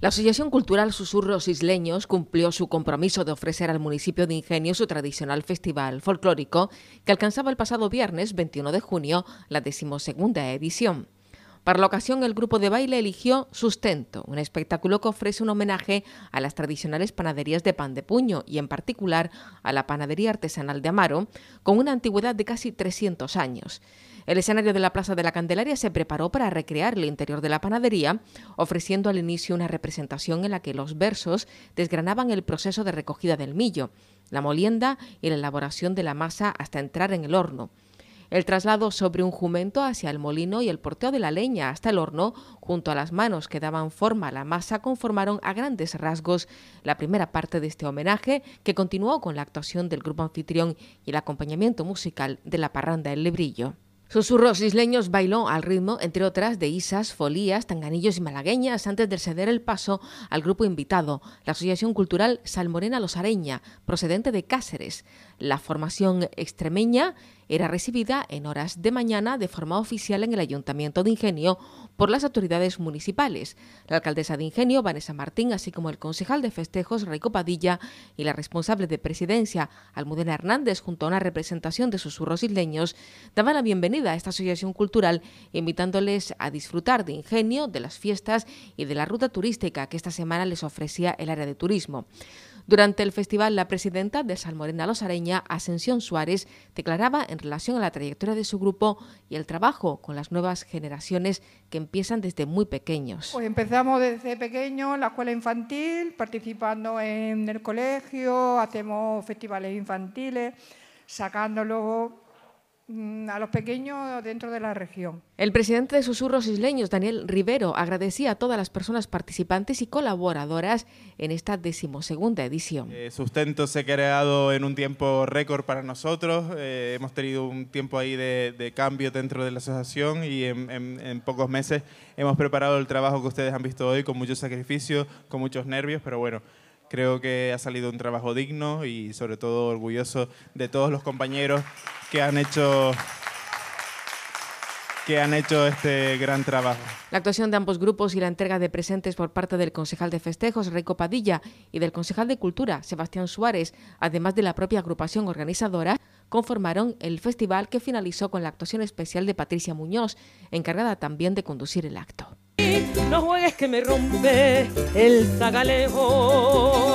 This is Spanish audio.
La Asociación Cultural Susurros Isleños cumplió su compromiso de ofrecer al municipio de Ingenio su tradicional festival folclórico, que alcanzaba el pasado viernes 21 de junio la decimosegunda edición. Para la ocasión, el grupo de baile eligió Sustento, un espectáculo que ofrece un homenaje a las tradicionales panaderías de pan de puño y en particular a la panadería artesanal de Amaro, con una antigüedad de casi 300 años. El escenario de la Plaza de la Candelaria se preparó para recrear el interior de la panadería, ofreciendo al inicio una representación en la que los versos desgranaban el proceso de recogida del millo, la molienda y la elaboración de la masa hasta entrar en el horno. El traslado sobre un jumento hacia el molino y el porteo de la leña hasta el horno, junto a las manos que daban forma a la masa, conformaron a grandes rasgos la primera parte de este homenaje, que continuó con la actuación del grupo anfitrión y el acompañamiento musical de la parranda El Lebrillo. Susurros isleños bailó al ritmo, entre otras, de Isas, Folías, Tanganillos y Malagueñas antes de ceder el paso al grupo invitado, la Asociación Cultural Salmorena Losareña, procedente de Cáceres, la formación extremeña era recibida en horas de mañana de forma oficial en el Ayuntamiento de Ingenio por las autoridades municipales. La alcaldesa de Ingenio, Vanessa Martín, así como el concejal de festejos, Raico Padilla, y la responsable de presidencia, Almudena Hernández, junto a una representación de susurros isleños, daban la bienvenida a esta asociación cultural, invitándoles a disfrutar de Ingenio, de las fiestas y de la ruta turística que esta semana les ofrecía el área de turismo. Durante el festival, la presidenta de Salmorena Los Areña, Ascensión Suárez, declaraba en relación a la trayectoria de su grupo y el trabajo con las nuevas generaciones que empiezan desde muy pequeños. Pues empezamos desde pequeño en la escuela infantil, participando en el colegio, hacemos festivales infantiles, sacando Mm, a los pequeños dentro de la región. El presidente de Susurros Isleños, Daniel Rivero, agradecía a todas las personas participantes y colaboradoras en esta decimosegunda edición. Eh, sustento se ha creado en un tiempo récord para nosotros. Eh, hemos tenido un tiempo ahí de, cambio dentro de la asociación y en, en, pocos meses hemos preparado el trabajo que ustedes han visto hoy con mucho sacrificio, con muchos nervios, pero bueno. Creo que ha salido un trabajo digno y sobre todo orgulloso de todos los compañeros que han hecho que han hecho este gran trabajo. La actuación de ambos grupos y la entrega de presentes por parte del concejal de festejos, Rico Padilla, y del concejal de cultura, Sebastián Suárez, además de la propia agrupación organizadora, conformaron el festival que finalizó con la actuación especial de Patricia Muñoz, encargada también de conducir el acto no juegues que me rompe el zagalejo.